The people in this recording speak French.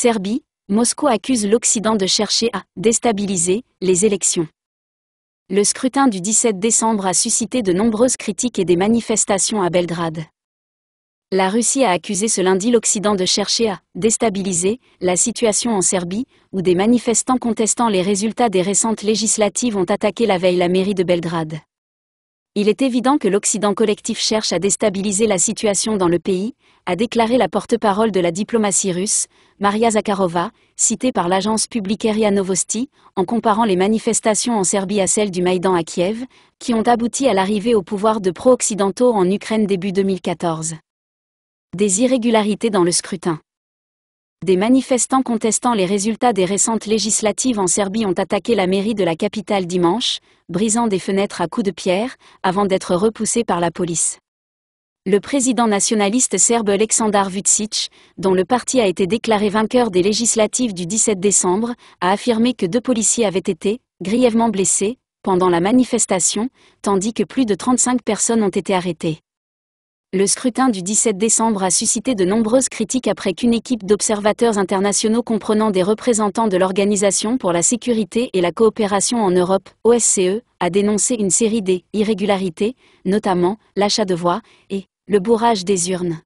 Serbie, Moscou accuse l'Occident de chercher à déstabiliser les élections. Le scrutin du 17 décembre a suscité de nombreuses critiques et des manifestations à Belgrade. La Russie a accusé ce lundi l'Occident de chercher à déstabiliser la situation en Serbie, où des manifestants contestant les résultats des récentes législatives ont attaqué la veille la mairie de Belgrade. Il est évident que l'Occident collectif cherche à déstabiliser la situation dans le pays, a déclaré la porte-parole de la diplomatie russe, Maria Zakharova, citée par l'agence publique Eria Novosti, en comparant les manifestations en Serbie à celles du Maïdan à Kiev, qui ont abouti à l'arrivée au pouvoir de pro-occidentaux en Ukraine début 2014. Des irrégularités dans le scrutin. Des manifestants contestant les résultats des récentes législatives en Serbie ont attaqué la mairie de la capitale dimanche, brisant des fenêtres à coups de pierre, avant d'être repoussés par la police. Le président nationaliste serbe Aleksandar Vucic, dont le parti a été déclaré vainqueur des législatives du 17 décembre, a affirmé que deux policiers avaient été grièvement blessés pendant la manifestation, tandis que plus de 35 personnes ont été arrêtées. Le scrutin du 17 décembre a suscité de nombreuses critiques après qu'une équipe d'observateurs internationaux comprenant des représentants de l'Organisation pour la sécurité et la coopération en Europe, OSCE, a dénoncé une série d'irrégularités, notamment l'achat de voix et le bourrage des urnes.